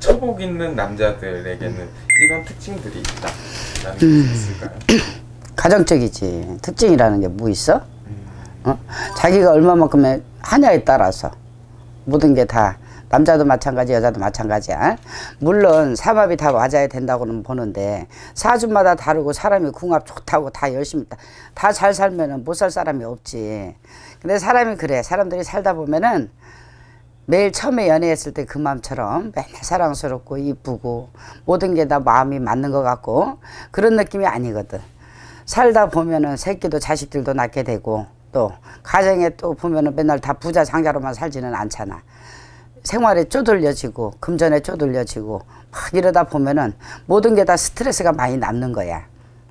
처복 있는 남자들에게는 이런 특징들이 있다라는 게 음. 있을까요? 가정적이지. 특징이라는 게 뭐 있어? 음. 어? 자기가 얼마만큼 의 하냐에 따라서 모든 게 다 남자도 마찬가지 여자도 마찬가지야 물론 사합이다 맞아야 된다고는 보는데 사주마다 다르고 사람이 궁합 좋다고 다 열심히 다 잘 살면은 못 살 사람이 없지 근데 사람이 그래 사람들이 살다 보면은 매일 처음에 연애했을 때 그 마음처럼 맨날 사랑스럽고 이쁘고 모든 게 다 마음이 맞는 것 같고 그런 느낌이 아니거든. 살다 보면은 새끼도 자식들도 낳게 되고 또 가정에 또 보면은 맨날 다 부자 상자로만 살지는 않잖아. 생활에 쪼들려지고 금전에 쪼들려지고 막 이러다 보면은 모든 게 다 스트레스가 많이 남는 거야.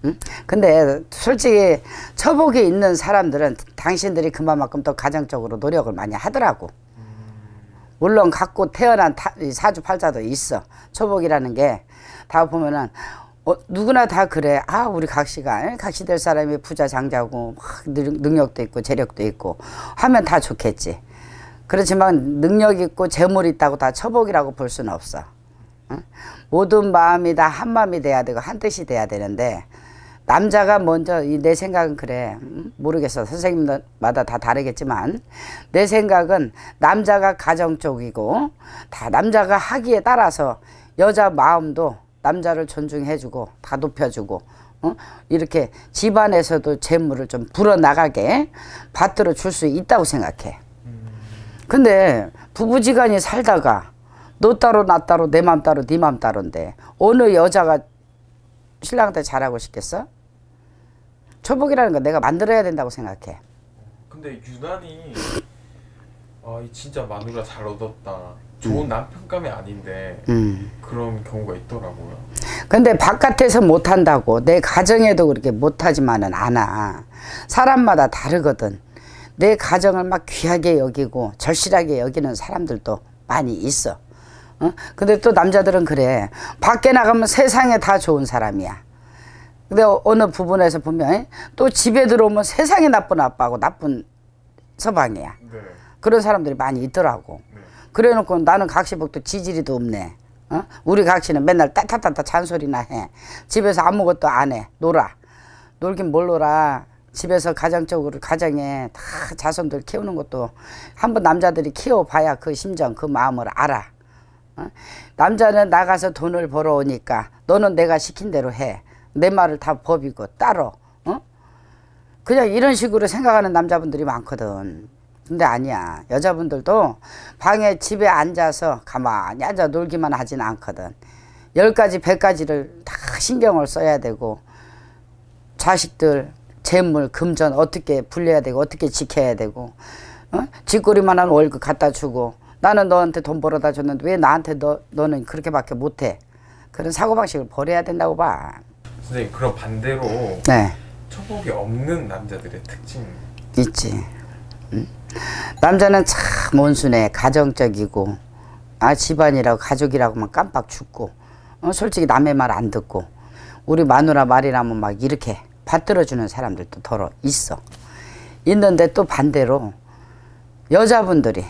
응? 근데 솔직히 처복이 있는 사람들은 당신들이 그만큼 또 가정적으로 노력을 많이 하더라고. 물론 갖고 태어난 타, 사주팔자도 있어. 초복이라는 게 다 보면은 어, 누구나 다 그래. 아 우리 각시가 각시 될 사람이 부자 장자고 능력도 있고 재력도 있고 하면 다 좋겠지. 그렇지만 능력 있고 재물 있다고 다 처복이라고 볼 수는 없어. 응? 모든 마음이 다 한 마음이 돼야 되고 한 뜻이 돼야 되는데 남자가 먼저 이내 생각은 그래 음? 모르겠어 선생님마다 다 다르겠지만 내 생각은 남자가 가정 쪽이고 다 남자가 하기에 따라서 여자 마음도 남자를 존중해주고 다 높여주고 어? 이렇게 집안에서도 재물을 좀 불어나가게 받들어 줄 수 있다고 생각해 근데 부부지간이 살다가 너 따로 나 따로 내 맘 따로 네맘 따로인데 어느 여자가 신랑한테 잘하고 싶겠어? 초복이라는 건 내가 만들어야 된다고 생각해. 근데 유난히 아, 진짜 마누라 잘 얻었다. 좋은 음. 남편감이 아닌데 음. 그런 경우가 있더라고요. 근데 바깥에서 못한다고 내 가정에도 그렇게 못하지만은 않아. 사람마다 다르거든. 내 가정을 막 귀하게 여기고 절실하게 여기는 사람들도 많이 있어. 어? 근데 또 남자들은 그래. 밖에 나가면 세상에 다 좋은 사람이야. 근데 어, 어느 부분에서 보면 또 집에 들어오면 세상에 나쁜 아빠고 나쁜 서방이야. 네. 그런 사람들이 많이 있더라고. 네. 그래 놓고 나는 각시복도 지지리도 없네. 어? 우리 각시는 맨날 따따따따 잔소리나 해. 집에서 아무것도 안 해. 놀아. 놀긴 뭘 놀아. 집에서 가정적으로 가정에 다 자손들 키우는 것도 한번 남자들이 키워봐야 그 심정 그 마음을 알아. 어? 남자는 나가서 돈을 벌어오니까 너는 내가 시킨 대로 해. 내 말을 다 법이고 따로 어? 그냥 이런 식으로 생각하는 남자분들이 많거든 근데 아니야 여자분들도 방에 집에 앉아서 가만히 앉아 놀기만 하진 않거든 열가지백가지를다 신경을 써야 되고 자식들 재물 금전 어떻게 불려야 되고 어떻게 지켜야 되고 어? 쥐꼬리만한 월급 갖다 주고 나는 너한테 돈 벌어다 줬는데 왜 나한테 너, 너는 그렇게밖에 못해 그런 사고방식을 버려야 된다고 봐 선생님 그럼 반대로 네. 초복이 없는 남자들의 특징 있지. 음. 남자는 참 온순해 가정적이고 아 집안이라고 가족이라고만 깜빡 죽고 어, 솔직히 남의 말 안 듣고 우리 마누라 말이라면 막 이렇게 받들어주는 사람들도 더러 있어. 있는데 또 반대로 여자분들이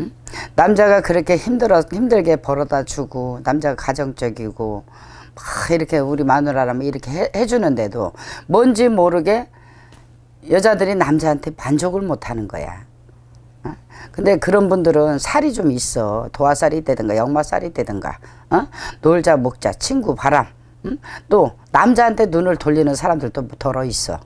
음? 남자가 그렇게 힘들어 힘들게 벌어다 주고 남자가 가정적이고 막 이렇게 우리 마누라라면 이렇게 해, 해주는데도 뭔지 모르게 여자들이 남자한테 만족을 못하는 거야. 어? 근데 그런 분들은 살이 좀 있어. 도화살이 되든가 역마살이 되든가 어? 놀자 먹자 친구 바람 응? 또 남자한테 눈을 돌리는 사람들도 덜어 뭐 있어.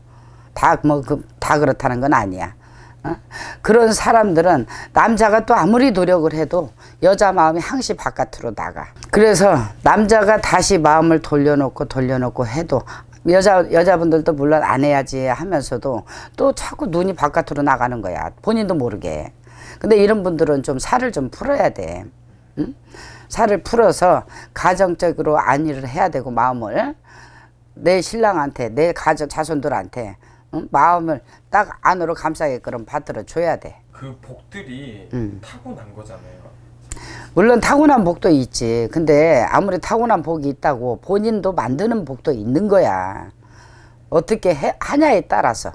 다 뭐다 뭐, 그, 그렇다는 건 아니야. 어? 그런 사람들은 남자가 또 아무리 노력을 해도 여자 마음이 항시 바깥으로 나가. 그래서 남자가 다시 마음을 돌려놓고 돌려놓고 해도 여자 여자분들도 물론 안 해야지 하면서도 또 자꾸 눈이 바깥으로 나가는 거야. 본인도 모르게. 근데 이런 분들은 좀 살을 좀 풀어야 돼. 응? 살을 풀어서 가정적으로 안일을 해야 되고 마음을 내 신랑한테 내 가족 자손들한테 응? 마음을 딱 안으로 감싸게끔 받들어 줘야 돼. 그 복들이 응. 타고난 거잖아요. 물론 타고난 복도 있지. 근데 아무리 타고난 복이 있다고 본인도 만드는 복도 있는 거야. 어떻게 해, 하냐에 따라서.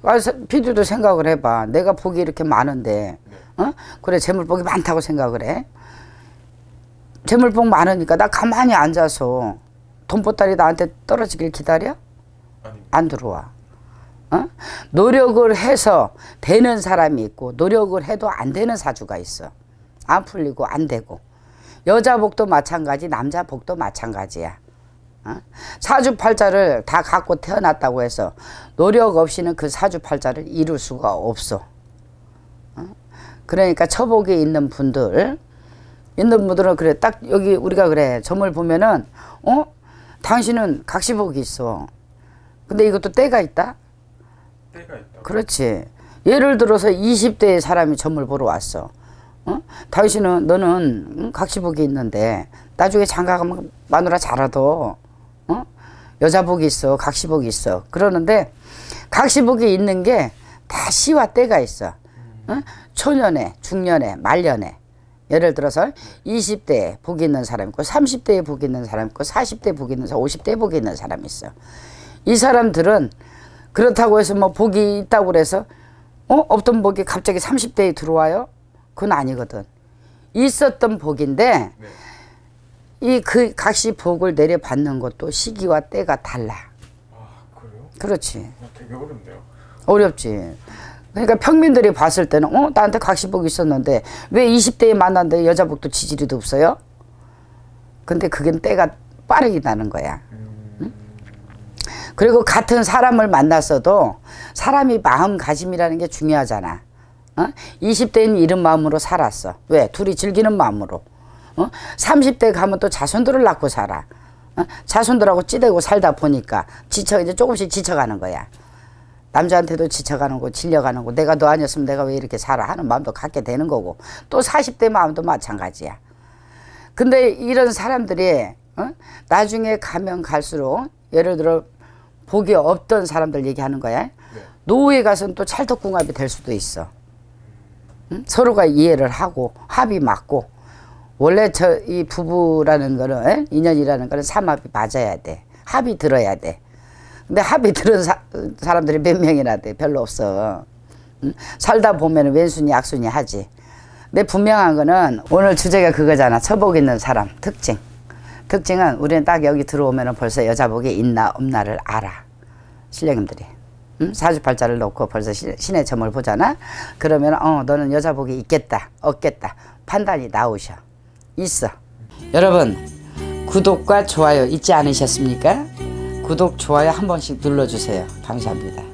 그래서 아, 피디도 생각을 해봐. 내가 복이 이렇게 많은데, 어? 그래, 재물복이 많다고 생각을 해. 재물복 많으니까 나 가만히 앉아서 돈보따리 나한테 떨어지길 기다려? 안 들어와. 어? 노력을 해서 되는 사람이 있고 노력을 해도 안 되는 사주가 있어. 안 풀리고 안 되고. 여자 복도 마찬가지 남자 복도 마찬가지야. 어? 사주팔자를 다 갖고 태어났다고 해서 노력 없이는 그 사주팔자를 이룰 수가 없어. 어? 그러니까 처복이 있는 분들 있는 분들은 그래 딱 여기 우리가 그래 점을 보면은 어? 당신은 각시복이 있어. 근데 이것도 때가 있다? 때가 있다. 그렇지. 예를 들어서 20대의 사람이 점을 보러 왔어. 응? 어? 당신은 너는 응? 각시복이 있는데 나중에 장가가면 마누라 잘하도 응? 어? 여자복이 있어 각시복이 있어 그러는데 각시복이 있는 게 다 시와 때가 있어 음. 응? 초년에 중년에 말년에 예를 들어서 20대에 복이 있는 사람 있고 30대에 복이 있는 사람 있고 40대에 복이 있는 사람 50대에 복이 있는 사람 있어 이 사람들은 그렇다고 해서 뭐 복이 있다고 그래서 어? 없던 복이 갑자기 30대에 들어와요? 그건 아니거든. 있었던 복인데 네. 이그 각시 복을 내려받는 것도 시기와 때가 달라. 아, 그래요? 그렇지. 어, 되게 어렵네요. 어렵지. 그러니까 평민들이 봤을 때는 어 나한테 각시복 있었는데 왜 20대에 만났는데 여자복도 지지리도 없어요? 근데 그게 때가 빠르게 나는 거야. 음. 그리고 같은 사람을 만났어도 사람이 마음가짐이라는 게 중요하잖아. 어? 20대인 이런 마음으로 살았어. 왜? 둘이 즐기는 마음으로. 어? 30대 가면 또 자손들을 낳고 살아. 어? 자손들하고 찌대고 살다 보니까 지쳐, 이제 조금씩 지쳐가는 거야. 남자한테도 지쳐가는 거, 질려가는 거, 내가 너 아니었으면 내가 왜 이렇게 살아 하는 마음도 갖게 되는 거고, 또 40대 마음도 마찬가지야. 근데 이런 사람들이, 어? 나중에 가면 갈수록, 예를 들어, 복이 없던 사람들 얘기하는 거야. 네. 노후에 가서는 또 찰떡궁합이 될 수도 있어. 응? 서로가 이해를 하고 합이 맞고 원래 저 이 부부라는 거는 에? 인연이라는 거는 삼합이 맞아야 돼. 합이 들어야 돼. 근데 합이 들은 사, 사람들이 몇 명이나 돼. 별로 없어. 응? 살다 보면 왼순이 약순이 하지. 근데 분명한 거는 오늘 주제가 그거잖아. 처복 있는 사람 특징. 특징은 우리는 딱 여기 들어오면 벌써 여자복이 있나 없나를 알아. 신령님들이. 음? 사주팔자를 놓고 벌써 신의 점을 보잖아. 그러면 어 너는 여자복이 있겠다 없겠다 판단이 나오셔. 있어. 여러분 구독과 좋아요 잊지 않으셨습니까? 구독 좋아요 한 번씩 눌러주세요. 감사합니다.